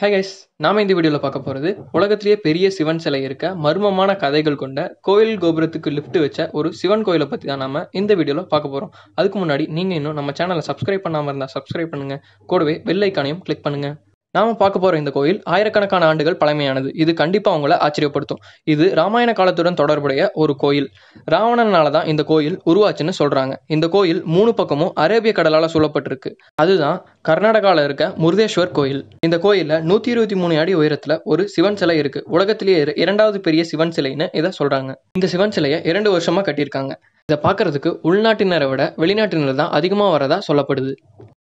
hey guys நாம இந்த வீடியோவில் பார்க்க போகிறது உலகத்திலேயே பெரிய சிவன் சிலை இருக்க மர்மமான கதைகள் கொண்ட கோயில் கோபுரத்துக்கு லிஃப்ட் வச்ச ஒரு சிவன் கோயிலை பற்றி தான் நாம இந்த வீடியோவில் பார்க்க போகிறோம் அதுக்கு முன்னாடி நீங்கள் இன்னும் நம்ம சேனலை சப்ஸ்கிரைப் பண்ணாமல் இருந்தால் சப்ஸ்கிரைப் பண்ணுங்கள் கூடவே வெள்ளைக்கானையும் கிளிக் பண்ணுங்கள் நாம பார்க்க போற இந்த கோயில் ஆயிரக்கணக்கான ஆண்டுகள் பழமையானது இது கண்டிப்பா உங்களை ஆச்சரியப்படுத்தும் இது ராமாயண காலத்துடன் தொடர்புடைய ஒரு கோயில் ராவணனால தான் இந்த கோயில் உருவாச்சுன்னு சொல்றாங்க இந்த கோயில் மூணு பக்கமும் அரேபிய கடலால சூழப்பட்டிருக்கு அதுதான் கர்நாடகாவில் இருக்க முருதேஸ்வர் கோயில் இந்த கோயிலில் நூற்றி இருபத்தி மூணு அடி உயரத்தில் ஒரு சிவன் சிலை இருக்கு உலகத்திலேயே இரண்டாவது பெரிய சிவன் சிலைன்னு இதை சொல்றாங்க இந்த சிவன் சிலையை இரண்டு வருஷமா கட்டியிருக்காங்க இதை பார்க்கறதுக்கு உள்நாட்டினரை விட வெளிநாட்டினர் தான் அதிகமாக வரதா சொல்லப்படுது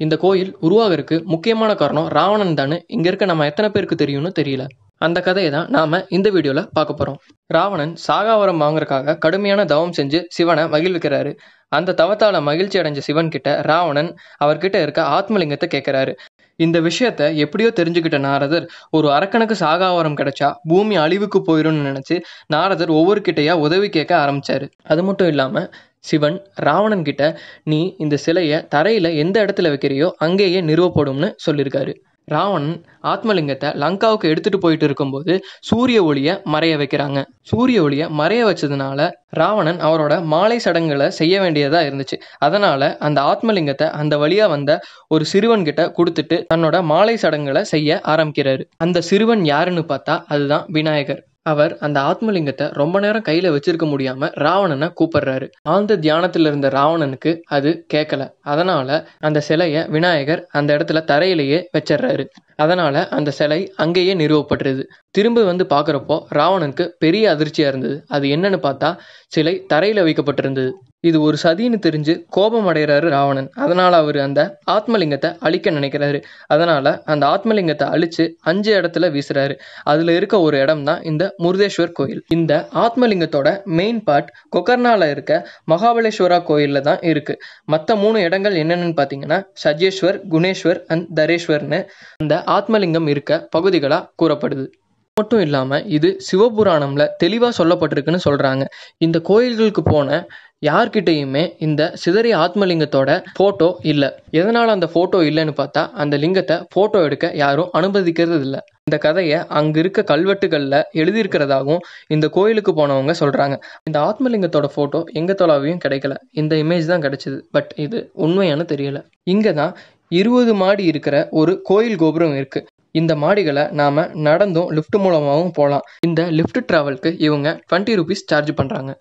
இந்த கோயில் உருவாகிறதுக்கு முக்கியமான காரணம் ராவணன் தானு இங்கே இருக்க நம்ம எத்தனை பேருக்கு தெரியும்னு தெரியல அந்த கதையை தான் நாம இந்த வீடியோவில் பார்க்க போகிறோம் ராவணன் சாகாவரம் வாங்குறதுக்காக கடுமையான தவம் செஞ்சு சிவனை மகிழ்விக்கிறாரு அந்த தவத்தால் மகிழ்ச்சி அடைஞ்ச சிவன் கிட்ட ராவணன் அவர்கிட்ட இருக்க ஆத்மலிங்கத்தை கேட்கிறாரு இந்த விஷயத்த எப்படியோ தெரிஞ்சுக்கிட்ட நாரதர் ஒரு அரக்கணக்கு சாகாவரம் கிடைச்சா பூமி அழிவுக்கு போயிடும்னு நினச்சி நாரதர் ஒவ்வொரு கிட்டையா உதவி கேட்க ஆரம்பிச்சாரு அது மட்டும் இல்லாமல் சிவன் ராவணன் கிட்ட நீ இந்த சிலையை தரையில் எந்த இடத்துல வைக்கிறியோ அங்கேயே நிறுவப்படும்னு சொல்லியிருக்காரு ராவணன் ஆத்மலிங்கத்தை லங்காவுக்கு எடுத்துட்டு போயிட்டு இருக்கும்போது சூரிய ஒளியை மறைய வைக்கிறாங்க சூரிய ஒளியை மறைய வச்சதுனால ராவணன் அவரோட மாலை சடங்குகளை செய்ய வேண்டியதாக இருந்துச்சு அதனால அந்த ஆத்மலிங்கத்தை அந்த வழியா வந்த ஒரு சிறுவன் கிட்ட கொடுத்துட்டு தன்னோட மாலை சடங்குகளை செய்ய ஆரம்பிக்கிறாரு அந்த சிறுவன் யாருன்னு பார்த்தா அதுதான் விநாயகர் அவர் அந்த ஆத்மலிங்கத்தை ரொம்ப நேரம் கையில வச்சிருக்க முடியாம ராவணனை கூப்பிடுறாரு ஆழ்ந்த தியானத்துல இருந்த ராவணனுக்கு அது கேட்கல அதனால அந்த சிலைய விநாயகர் அந்த இடத்துல தரையிலேயே வச்சிடுறாரு அதனால அந்த சிலை அங்கேயே நிறுவப்பட்டுருது திரும்ப வந்து பாக்குறப்போ ராவணனுக்கு பெரிய அதிர்ச்சியா இருந்தது அது என்னன்னு பார்த்தா சிலை தரையில வைக்கப்பட்டிருந்தது இது ஒரு சதின்னு தெரிஞ்சு கோபம் அடைகிறாரு ராவணன் அதனால் அவர் அந்த ஆத்மலிங்கத்தை அழிக்க நினைக்கிறாரு அதனால் அந்த ஆத்மலிங்கத்தை அழித்து அஞ்சு இடத்துல வீசுறாரு அதில் இருக்க ஒரு இடம் தான் இந்த முருதேஸ்வர் கோயில் இந்த ஆத்மலிங்கத்தோட மெயின் பார்ட் கொக்கர்னால இருக்க மகாபலேஸ்வரா கோயிலில் தான் இருக்குது மற்ற மூணு இடங்கள் என்னென்னு பார்த்தீங்கன்னா சஜேஸ்வர் குணேஸ்வர் அண்ட் தரேஸ்வர்னு அந்த ஆத்மலிங்கம் இருக்க பகுதிகளாக கூறப்படுது மட்டும் இல்லாமல் இது சிவபுராணம்ல தெளிவாக சொல்லப்பட்டிருக்குன்னு சொல்கிறாங்க இந்த கோயில்களுக்கு போன யார்கிட்டையுமே இந்த சிதறி ஆத்மலிங்கத்தோட ஃபோட்டோ இல்லை எதனால் அந்த ஃபோட்டோ இல்லைன்னு பார்த்தா அந்த லிங்கத்தை ஃபோட்டோ எடுக்க யாரும் அனுமதிக்கிறது இல்லை இந்த கதையை அங்கே இருக்க கல்வெட்டுகளில் எழுதியிருக்கிறதாகவும் இந்த கோயிலுக்கு போனவங்க சொல்கிறாங்க இந்த ஆத்மலிங்கத்தோட ஃபோட்டோ எங்கே தொலாவையும் கிடைக்கல இந்த இமேஜ் தான் கிடைச்சது பட் இது உண்மையானு தெரியல இங்கே தான் இருபது மாடி இருக்கிற ஒரு கோயில் கோபுரம் இருக்குது இந்த மாடிகளை நாம் நடந்தும் லிஃப்ட் மூலமாகவும் போகலாம் இந்த லிஃப்ட் ட்ராவலுக்கு இவங்க டுவெண்ட்டி ருபீஸ் சார்ஜ் பண்ணுறாங்க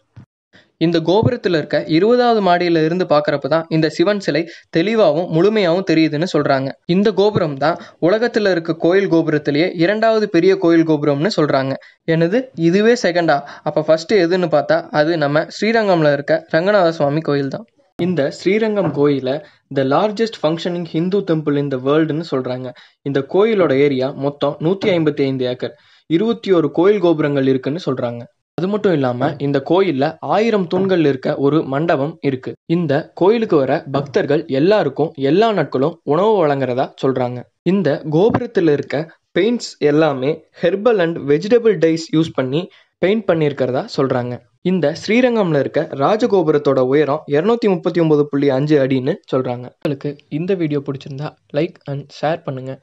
இந்த கோபுரத்தில் இருக்க இருபதாவது மாடியில் இருந்து பார்க்குறப்ப தான் இந்த சிவன் சிலை தெளிவாகவும் முழுமையாகவும் தெரியுதுன்னு சொல்கிறாங்க இந்த கோபுரம் தான் உலகத்தில் இருக்க கோயில் கோபுரத்திலேயே இரண்டாவது பெரிய கோயில் கோபுரம்னு சொல்கிறாங்க எனது இதுவே செகண்டா அப்போ ஃபஸ்ட்டு எதுன்னு பார்த்தா அது நம்ம ஸ்ரீரங்கமில் இருக்க ரங்கநாத சுவாமி கோயில் தான் இந்த ஸ்ரீரங்கம் கோயில the largest functioning Hindu temple in the வேர்ல்டுன்னு சொல்றாங்க இந்த கோயிலோட ஏரியா மொத்தம் நூத்தி ஐம்பத்தி ஐந்து ஏக்கர் இருபத்தி ஒரு கோயில் கோபுரங்கள் இருக்குன்னு சொல்றாங்க அது மட்டும் இல்லாம இந்த கோயில்ல ஆயிரம் தூண்கள் இருக்க ஒரு மண்டபம் இருக்கு இந்த கோயிலுக்கு வர பக்தர்கள் எல்லாருக்கும் எல்லா நாட்களும் உணவு வழங்குறதா சொல்றாங்க இந்த கோபுரத்துல இருக்க பெயிண்ட்ஸ் எல்லாமே herbal and vegetable dyes use பண்ணி பெயிண்ட் பண்ணியிருக்கிறதா சொல்றாங்க இந்த ஸ்ரீரங்கம்ல இருக்க ராஜகோபுரத்தோட உயரம் இரநூத்தி முப்பத்தி ஒன்பது புள்ளி அஞ்சு அடின்னு சொல்றாங்க உங்களுக்கு இந்த வீடியோ பிடிச்சிருந்தா லைக் அண்ட் ஷேர் பண்ணுங்க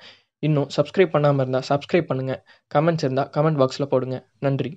இன்னும் சப்ஸ்கிரைப் பண்ணாமல் இருந்தால் சப்ஸ்கிரைப் பண்ணுங்க கமெண்ட்ஸ் இருந்தால் கமெண்ட் பாக்ஸில் போடுங்க நன்றி